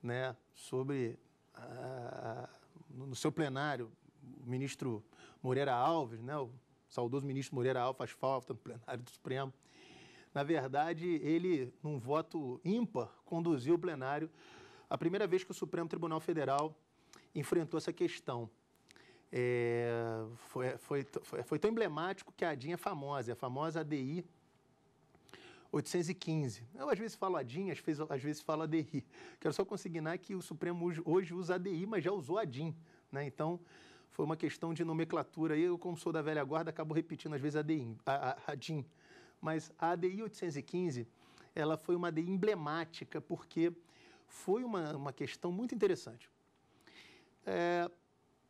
né, sobre a, ah, no seu plenário, o ministro Moreira Alves, né, o saudoso ministro Moreira Alves faz falta no plenário do Supremo. Na verdade, ele, num voto ímpar, conduziu o plenário a primeira vez que o Supremo Tribunal Federal enfrentou essa questão. É, foi, foi, foi, tão emblemático que a ADIN é famosa, é a famosa ADI 815. Eu às vezes falo ADIN, às vezes, às vezes falo ADI. Quero só consignar que o Supremo hoje usa ADI, mas já usou ADIN. Né? Então, foi uma questão de nomenclatura. Eu, como sou da velha guarda, acabo repetindo às vezes ADI, a, a, ADIN. Mas a ADI 815, ela foi uma ADI emblemática, porque foi uma, uma questão muito interessante. É,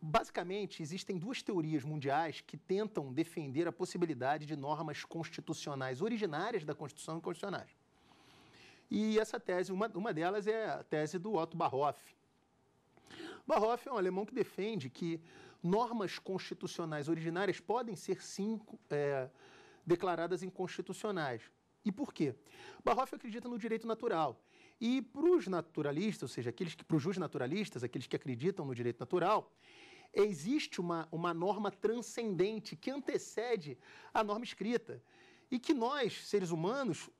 basicamente, existem duas teorias mundiais que tentam defender a possibilidade de normas constitucionais originárias da Constituição e constitucionais. E essa tese, uma, uma delas é a tese do Otto Barhoff. Barhoff é um alemão que defende que normas constitucionais originárias podem ser, sim, é, declaradas inconstitucionais. E por quê? Barhoff acredita no direito natural. E para os naturalistas, ou seja, aqueles que, para os naturalistas, aqueles que acreditam no direito natural, existe uma, uma norma transcendente que antecede a norma escrita. E que nós, seres humanos, uh,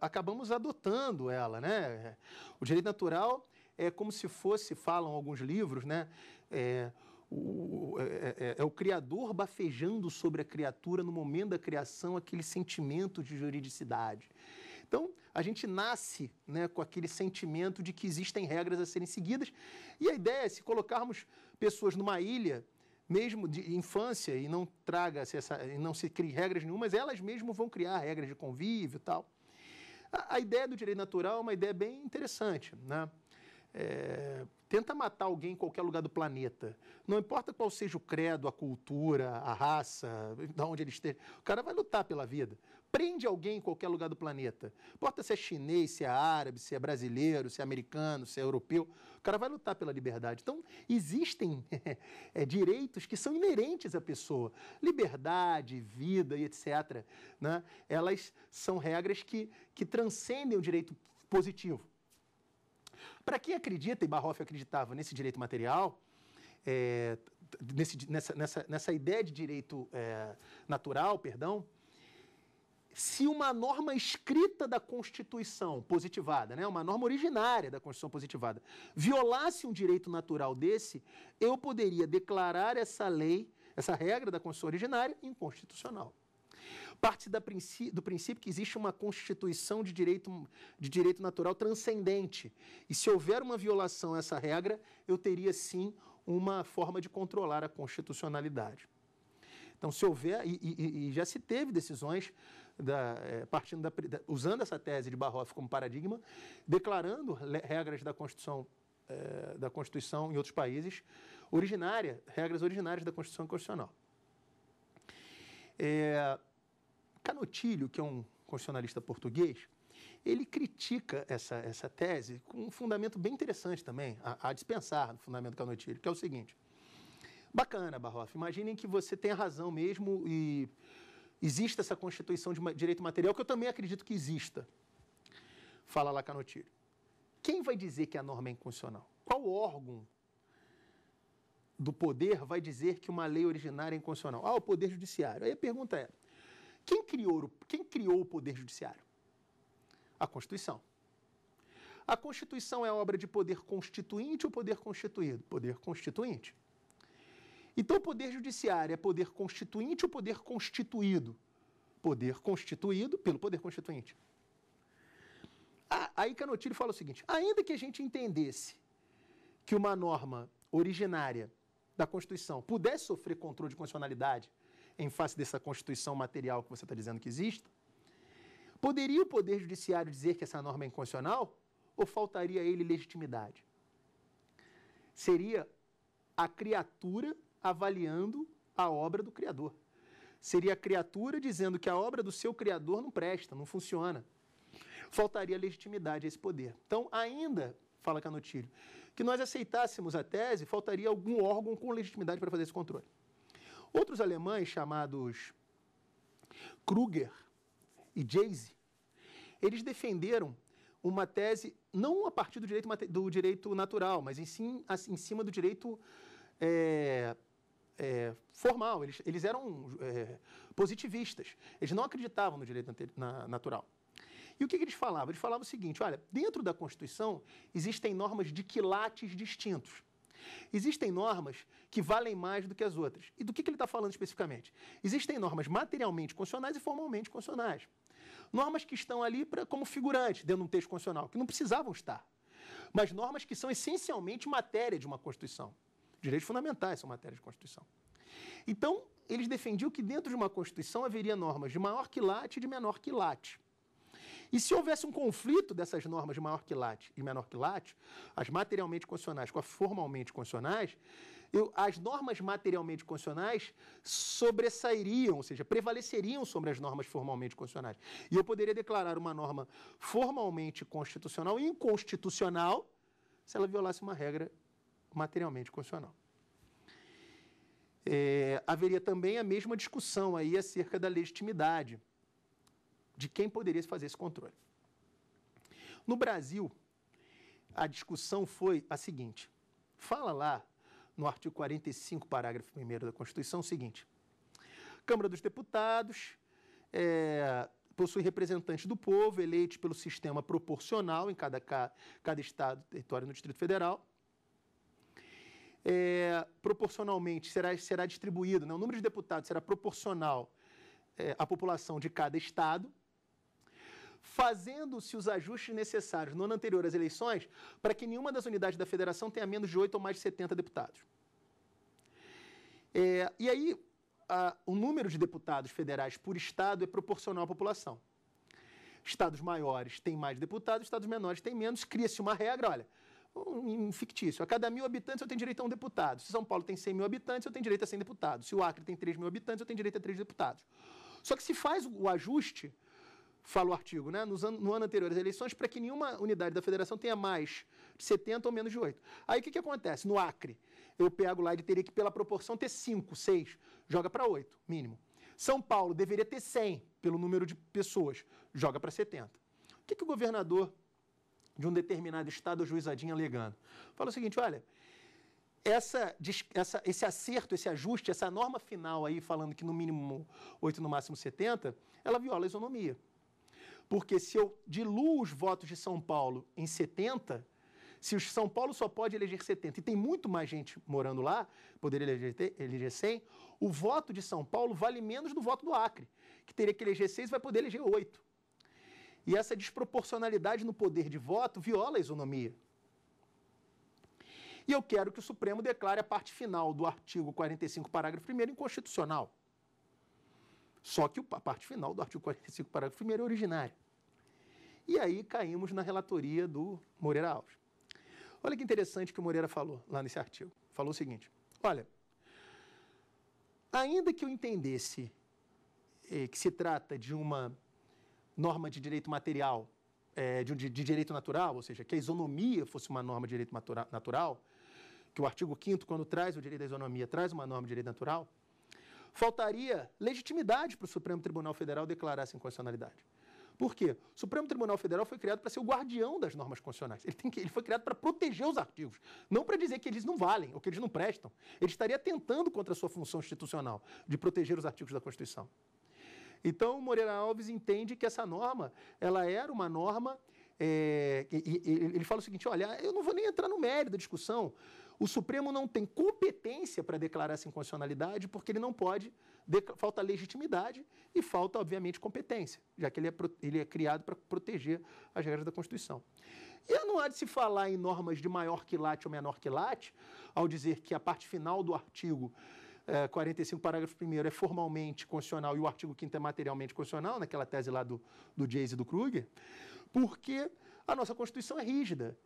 acabamos adotando ela. Né? O direito natural é como se fosse, falam alguns livros, né? É, é é, é, é, o Criador bafejando sobre a criatura no momento da criação aquele sentimento de juridicidade. Então, a gente nasce né, com aquele sentimento de que existem regras a serem seguidas, e a ideia é se colocarmos pessoas numa ilha, mesmo de infância, e não traga -se essa, e não se crie regras nenhumas, elas mesmas vão criar regras de convívio e tal. A, a ideia do direito natural é uma ideia bem interessante, né? É, tenta matar alguém em qualquer lugar do planeta. Não importa qual seja o credo, a cultura, a raça, de onde ele esteja, o cara vai lutar pela vida. Prende alguém em qualquer lugar do planeta. Importa se é chinês, se é árabe, se é brasileiro, se é americano, se é europeu. O cara vai lutar pela liberdade. Então, existem é, direitos que são inerentes à pessoa. Liberdade, vida e etc. Né? Elas são regras que, que transcendem o direito positivo. Para quem acredita, e Barhoff acreditava nesse direito material, é, nesse, nessa, nessa, nessa ideia de direito é, natural, perdão, se uma norma escrita da Constituição positivada, né, uma norma originária da Constituição positivada, violasse um direito natural desse, eu poderia declarar essa lei, essa regra da Constituição originária, inconstitucional. Parte do princípio que existe uma constituição de direito, de direito natural transcendente. E se houver uma violação a essa regra, eu teria sim uma forma de controlar a constitucionalidade. Então, se houver, e, e, e já se teve decisões da, é, partindo da, da, usando essa tese de Barhoff como paradigma, declarando regras da Constituição é, da Constituição em outros países, originária, regras originárias da Constituição Constitucional. É, Canotilho, que é um constitucionalista português, ele critica essa, essa tese com um fundamento bem interessante também, a, a dispensar do fundamento Canotilho, que é o seguinte. Bacana, Barroff, imaginem que você tem razão mesmo e existe essa constituição de direito material, que eu também acredito que exista. Fala lá Canotilho. Quem vai dizer que a norma é inconstitucional? Qual órgão do poder vai dizer que uma lei originária é inconstitucional? Ah, o Poder Judiciário. Aí a pergunta é, quem criou, quem criou o Poder Judiciário? A Constituição. A Constituição é obra de poder constituinte ou poder constituído? Poder constituinte. Então, o Poder Judiciário é poder constituinte ou poder constituído? Poder constituído pelo Poder Constituinte. Aí Canotilho fala o seguinte: ainda que a gente entendesse que uma norma originária da Constituição pudesse sofrer controle de constitucionalidade em face dessa constituição material que você está dizendo que existe? Poderia o Poder Judiciário dizer que essa norma é inconstitucional? Ou faltaria a ele legitimidade? Seria a criatura avaliando a obra do Criador. Seria a criatura dizendo que a obra do seu Criador não presta, não funciona. Faltaria legitimidade a esse poder. Então, ainda, fala Canotilho, que nós aceitássemos a tese, faltaria algum órgão com legitimidade para fazer esse controle. Outros alemães chamados Kruger e Jayce, eles defenderam uma tese não a partir do direito, do direito natural, mas em, sim, assim, em cima do direito é, é, formal. Eles, eles eram é, positivistas. Eles não acreditavam no direito natural. E o que, que, eles falavam? Eles falavam o seguinte: olha, dentro da Constituição existem normas de quilates distintos. Existem normas que valem mais do que as outras. E do que, que ele está falando especificamente? Existem normas materialmente constitucionais e formalmente constitucionais. Normas que estão ali pra, como figurantes dentro de um texto constitucional, que não precisavam estar. Mas normas que são essencialmente matéria de uma Constituição. Direitos fundamentais são matéria de Constituição. Então, eles defendiam que dentro de uma Constituição haveria normas de maior quilate e de menor quilate. E se houvesse um conflito dessas normas de maior quilate e menor quilate, as materialmente constitucionais com as formalmente constitucionais, eu, as normas materialmente constitucionais sobressairiam, ou seja, prevaleceriam sobre as normas formalmente constitucionais. E eu poderia declarar uma norma formalmente constitucional inconstitucional se ela violasse uma regra materialmente constitucional. É, haveria também a mesma discussão aí acerca da legitimidade de quem poderia fazer esse controle. No Brasil, a discussão foi a seguinte: fala lá no artigo 45, parágrafo 1 da Constituição, o seguinte: Câmara dos Deputados é, possui representantes do povo eleitos pelo sistema proporcional em cada, cada estado, território no Distrito Federal. É, proporcionalmente será, será distribuído, né, o número de deputados será proporcional é, à população de cada estado fazendo-se os ajustes necessários no ano anterior às eleições para que nenhuma das unidades da federação tenha menos de 8 ou mais de 70 deputados. É, e aí, a, o número de deputados federais por estado é proporcional à população. Estados maiores têm mais deputados, estados menores têm menos. Cria-se uma regra, olha, um, um, fictício. A cada mil habitantes eu tenho direito a um deputado. Se São Paulo tem 100 mil habitantes, eu tenho direito a 100 deputados. Se o Acre tem 3 mil habitantes, eu tenho direito a 3 deputados. Só que se faz o ajuste fala o artigo, né, nos an no ano anterior às eleições, para que nenhuma unidade da federação tenha mais de 70 ou menos de 8. Aí o que, que acontece? No Acre, eu pego lá, ele teria que, pela proporção, ter 5, 6, joga para 8, mínimo. São Paulo deveria ter 100, pelo número de pessoas, joga para 70. O que, que o governador de um determinado estado ou juizadinho alegando? Fala o seguinte, olha, essa, essa, esse acerto, esse ajuste, essa norma final aí, falando que no mínimo 8, no máximo 70, ela viola a isonomia. Porque se eu diluo os votos de São Paulo em 70, se o São Paulo só pode eleger 70 e tem muito mais gente morando lá, poderia eleger, eleger 100, o voto de São Paulo vale menos do voto do Acre, que teria que eleger 6 e vai poder eleger 8. E essa desproporcionalidade no poder de voto viola a isonomia. E eu quero que o Supremo declare a parte final do artigo 45, parágrafo 1 inconstitucional. Só que a parte final do artigo 45, parágrafo 1 é originária. E aí caímos na relatoria do Moreira Alves. Olha que interessante que o Moreira falou lá nesse artigo. Falou o seguinte: olha, ainda que eu entendesse eh, que se trata de uma norma de direito material, eh, de, de, direito natural, ou seja, que a isonomia fosse uma norma de direito matura, natural, que o artigo 5 quando traz o direito da isonomia, traz uma norma de direito natural, faltaria legitimidade para o Supremo Tribunal Federal declarar essa inconstitucionalidade. Por quê? O Supremo Tribunal Federal foi criado para ser o guardião das normas constitucionais. Ele, tem que, ele foi criado para proteger os artigos, não para dizer que eles não valem ou que eles não prestam. Ele estaria tentando contra a sua função institucional de proteger os artigos da Constituição. Então, Moreira Alves entende que essa norma, ela era uma norma é, ele fala o seguinte: olha, eu não vou nem entrar no mérito da discussão o Supremo não tem competência para declarar essa inconstitucionalidade, porque ele não pode, falta legitimidade e falta, obviamente, competência, já que ele é, ele é criado para proteger as regras da Constituição. E não há de se falar em normas de maior quilate ou menor quilate, ao dizer que a parte final do artigo 45, eh, parágrafo 1 é formalmente constitucional e o artigo 5 é materialmente constitucional, naquela tese lá do, do Jays e do Kruger, porque a nossa Constituição é rígida.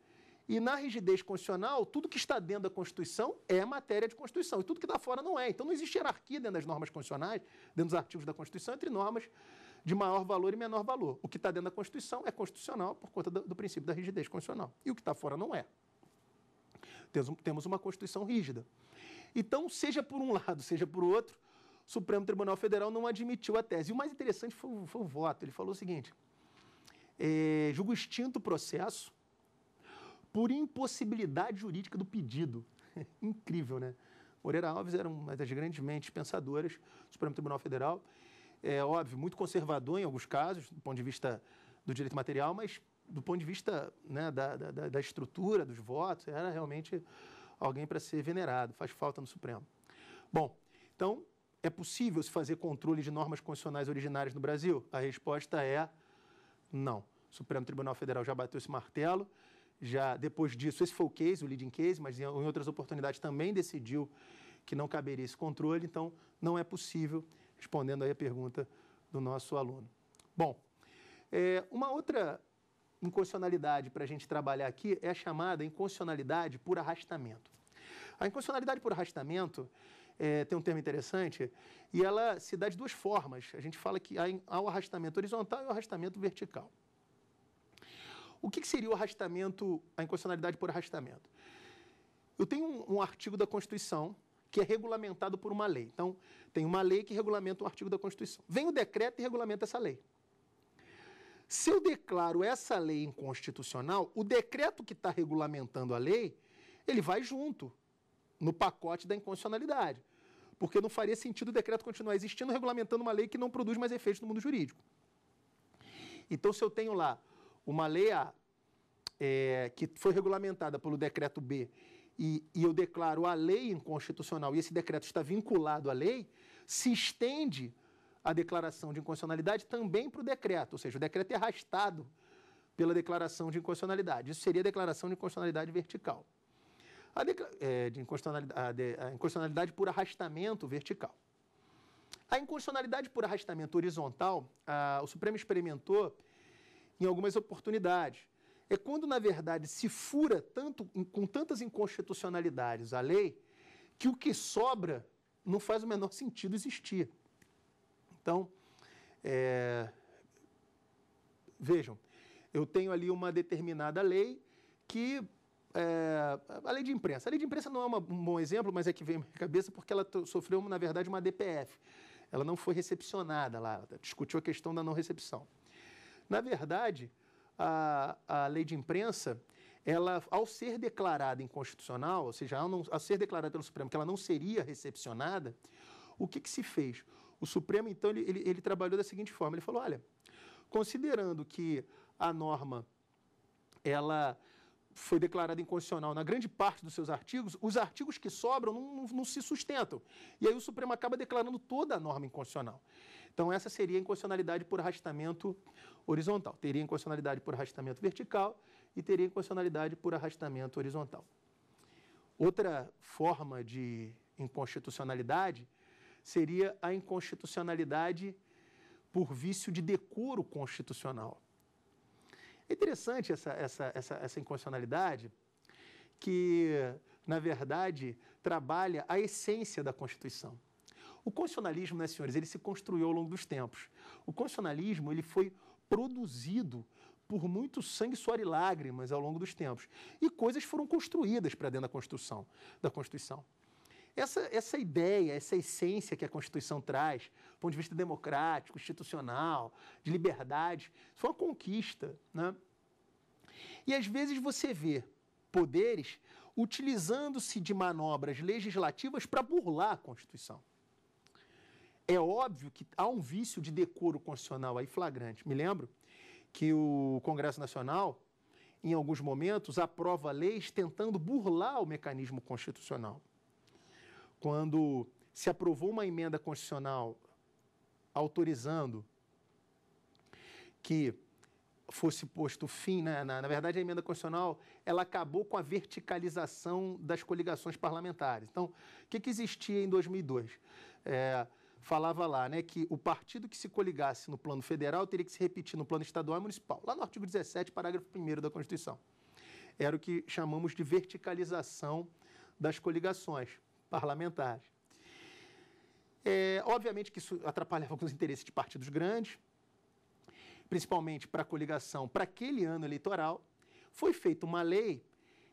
E na rigidez constitucional, tudo que está dentro da Constituição é matéria de Constituição, e tudo que está fora não é. Então não existe hierarquia dentro das normas constitucionais, dentro dos artigos da Constituição, entre normas de maior valor e menor valor. O que está dentro da Constituição é constitucional por conta do, do princípio da rigidez constitucional, e o que está fora não é. Temos uma Constituição rígida. Então, seja por um lado, seja por outro, o Supremo Tribunal Federal não admitiu a tese. E o mais interessante foi, foi o voto. Ele falou o seguinte: é, julgo extinto o processo por impossibilidade jurídica do pedido. Incrível, né? Moreira Alves era uma das grandes mentes pensadoras do Supremo Tribunal Federal. É óbvio, muito conservador em alguns casos, do ponto de vista do direito material, mas do ponto de vista né, da, da, da estrutura dos votos, era realmente alguém para ser venerado. Faz falta no Supremo. Bom, então, é possível se fazer controle de normas constitucionais originárias no Brasil? A resposta é não. O Supremo Tribunal Federal já bateu esse martelo já depois disso, esse foi o case, o leading case, mas em, outras oportunidades também decidiu que não caberia esse controle, então não é possível, respondendo aí a pergunta do nosso aluno. Bom, é, uma outra inconstitucionalidade para a gente trabalhar aqui é a chamada inconstitucionalidade por arrastamento. A inconstitucionalidade por arrastamento é, tem um termo interessante e ela se dá de duas formas. A gente fala que há, há o arrastamento horizontal e o arrastamento vertical. O que, que seria o arrastamento, a inconstitucionalidade por arrastamento? Eu tenho um, um artigo da Constituição que é regulamentado por uma lei. Então, tem uma lei que regulamenta um artigo da Constituição. Vem o decreto e regulamenta essa lei. Se eu declaro essa lei inconstitucional, o decreto que está regulamentando a lei, ele vai junto no pacote da inconstitucionalidade. Porque não faria sentido o decreto continuar existindo regulamentando uma lei que não produz mais efeitos no mundo jurídico. Então, se eu tenho lá uma lei A, é, que foi regulamentada pelo decreto B, e, e eu declaro a lei inconstitucional e esse decreto está vinculado à lei, se estende a declaração de inconstitucionalidade também para o decreto, ou seja, o decreto é arrastado pela declaração de inconstitucionalidade. Isso seria a declaração de inconstitucionalidade vertical. A, é, de inconstitucionalidade, a, de, a inconstitucionalidade por arrastamento vertical. A inconstitucionalidade por arrastamento horizontal, a, o Supremo experimentou em algumas oportunidades. É quando, na verdade, se fura tanto, com tantas inconstitucionalidades a lei, que o que sobra não faz o menor sentido existir. Então, é... vejam, eu tenho ali uma determinada lei que. É... a lei de imprensa. A lei de imprensa não é uma, um bom exemplo, mas é que vem à minha cabeça porque ela sofreu, na verdade, uma DPF. Ela não foi recepcionada lá, discutiu a questão da não recepção. Na verdade, a, a lei de imprensa, ela, ao ser declarada inconstitucional, ou seja, ao, não, ao ser declarada pelo Supremo que ela não seria recepcionada, o que, que se fez? O Supremo, então, ele, ele, ele trabalhou da seguinte forma: ele falou, olha, considerando que a norma ela foi declarada inconstitucional na grande parte dos seus artigos, os artigos que sobram não, não, não, se sustentam. E aí o Supremo acaba declarando toda a norma inconstitucional. Então, essa seria a inconstitucionalidade por arrastamento horizontal. Teria inconstitucionalidade por arrastamento vertical e teria inconstitucionalidade por arrastamento horizontal. Outra forma de inconstitucionalidade seria a inconstitucionalidade por vício de decoro constitucional. É interessante essa, essa, essa, essa inconstitucionalidade, que, na verdade, trabalha a essência da Constituição. O constitucionalismo, né, senhores, ele se construiu ao longo dos tempos. O constitucionalismo, ele foi produzido por muito sangue, suor e lágrimas ao longo dos tempos. E coisas foram construídas para dentro da Constituição. Da Constituição. Essa, essa ideia, essa essência que a Constituição traz, do ponto de vista democrático, institucional, de liberdade, foi uma conquista. Né? E às vezes você vê poderes utilizando-se de manobras legislativas para burlar a Constituição. É óbvio que há um vício de decoro constitucional aí flagrante. Me lembro que o Congresso Nacional, em alguns momentos, aprova leis tentando burlar o mecanismo constitucional. Quando se aprovou uma emenda constitucional autorizando que fosse posto fim, né? na, na verdade, a emenda constitucional ela acabou com a verticalização das coligações parlamentares. Então, o que, que existia em 2002? É, falava lá, né, que o partido que se coligasse no plano federal teria que se repetir no plano estadual e municipal, lá no artigo 17, parágrafo 1 da Constituição. Era o que chamamos de verticalização das coligações parlamentares. É, obviamente que isso atrapalhava alguns interesses de partidos grandes, principalmente para a coligação para aquele ano eleitoral. Foi feita uma lei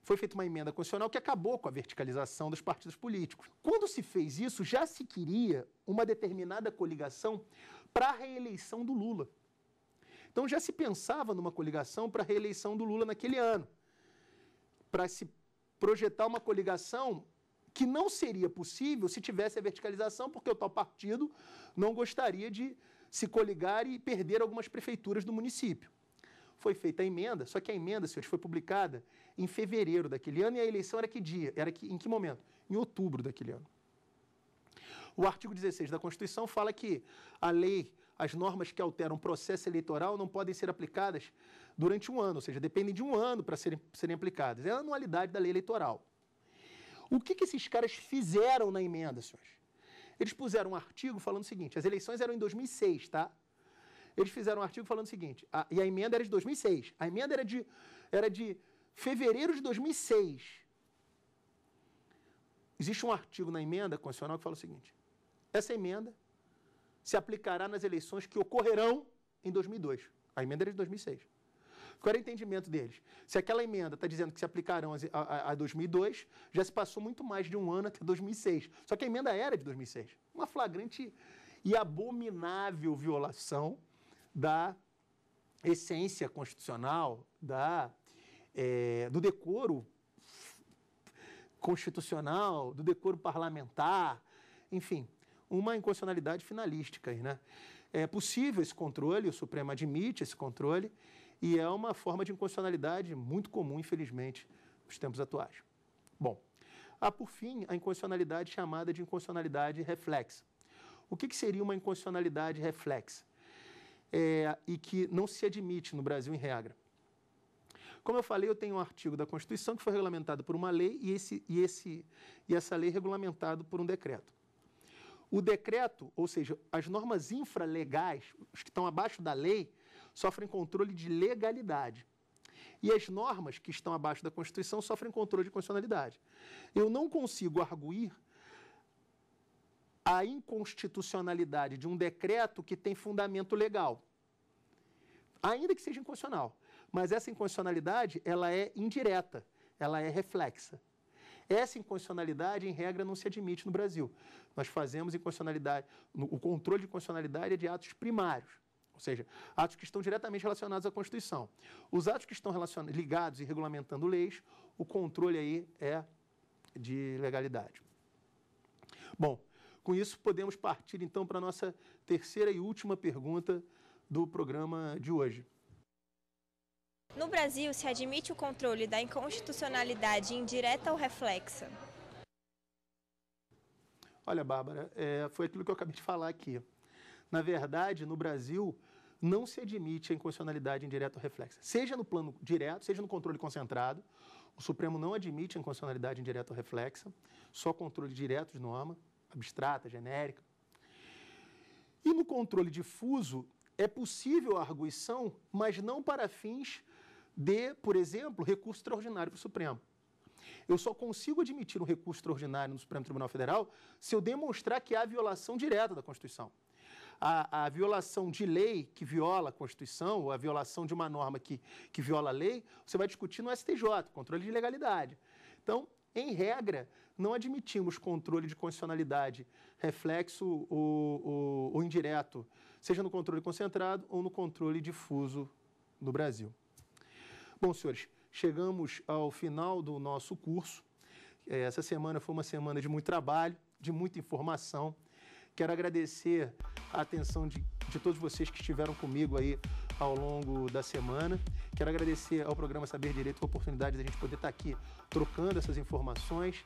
foi feita uma emenda constitucional que acabou com a verticalização dos partidos políticos. Quando se fez isso, já se queria uma determinada coligação para a reeleição do Lula. Então já se pensava numa coligação para a reeleição do Lula naquele ano, para se projetar uma coligação que não seria possível se tivesse a verticalização, porque o tal partido não gostaria de se coligar e perder algumas prefeituras do município foi feita a emenda, só que a emenda, senhores, foi publicada em fevereiro daquele ano e a eleição era que dia? Era que, em que momento? Em outubro daquele ano. O artigo 16 da Constituição fala que a lei, as normas que alteram o processo eleitoral não podem ser aplicadas durante um ano, ou seja, dependem de um ano para serem, serem aplicadas. É a anualidade da lei eleitoral. O que, que esses caras fizeram na emenda, senhores? Eles puseram um artigo falando o seguinte: as eleições eram em 2006, tá? eles fizeram um artigo falando o seguinte, a, e a emenda era de 2006, a emenda era de, era de fevereiro de 2006. Existe um artigo na emenda constitucional que fala o seguinte, essa emenda se aplicará nas eleições que ocorrerão em 2002. A emenda era de 2006. Qual era o entendimento deles? Se aquela emenda está dizendo que se aplicarão a, a, a, 2002, já se passou muito mais de um ano até 2006. Só que a emenda era de 2006. Uma flagrante e abominável violação da essência constitucional, da, é, do decoro constitucional, do decoro parlamentar, enfim, uma inconstitucionalidade finalística. Aí, né? É possível esse controle, o Supremo admite esse controle, e é uma forma de inconstitucionalidade muito comum, infelizmente, nos tempos atuais. Bom, há por fim a inconstitucionalidade chamada de inconstitucionalidade reflexa. O que, que seria uma inconstitucionalidade reflexa? é, e que não se admite no Brasil em regra. Como eu falei, eu tenho um artigo da Constituição que foi regulamentado por uma lei e, esse, e, esse, e essa lei é regulamentado por um decreto. O decreto, ou seja, as normas infralegais, os que estão abaixo da lei, sofrem controle de legalidade. E as normas que estão abaixo da Constituição sofrem controle de constitucionalidade. Eu não consigo arguir a inconstitucionalidade de um decreto que tem fundamento legal. Ainda que seja inconstitucional. Mas essa inconstitucionalidade, ela é indireta, ela é reflexa. Essa inconstitucionalidade, em regra, não se admite no Brasil. Nós fazemos inconstitucionalidade, o controle de inconstitucionalidade é de atos primários, ou seja, atos que estão diretamente relacionados à Constituição. Os atos que estão ligados e regulamentando leis, o controle aí é de legalidade. Bom, com isso, podemos partir então para a nossa terceira e última pergunta do programa de hoje. No Brasil, se admite o controle da inconstitucionalidade indireta ou reflexa? Olha, Bárbara, é, foi aquilo que eu acabei de falar aqui. Na verdade, no Brasil, não se admite a inconstitucionalidade indireta ou reflexa. Seja no plano direto, seja no controle concentrado, o Supremo não admite a inconstitucionalidade indireta ou reflexa, só controle direto de norma abstrata, genérica. E no controle difuso, é possível a arguição, mas não para fins de, por exemplo, recurso extraordinário para o Supremo. Eu só consigo admitir um recurso extraordinário no Supremo Tribunal Federal se eu demonstrar que há violação direta da Constituição. A, a, violação de lei que viola a Constituição, ou a violação de uma norma que, que viola a lei, você vai discutir no STJ, controle de legalidade. Então, em regra, não admitimos controle de condicionalidade, reflexo ou, indireto, seja no controle concentrado ou no controle difuso no Brasil. Bom, senhores, chegamos ao final do nosso curso. É, essa semana foi uma semana de muito trabalho, de muita informação. Quero agradecer a atenção de, de todos vocês que estiveram comigo aí ao longo da semana. Quero agradecer ao programa Saber Direito a oportunidade de a gente poder estar aqui trocando essas informações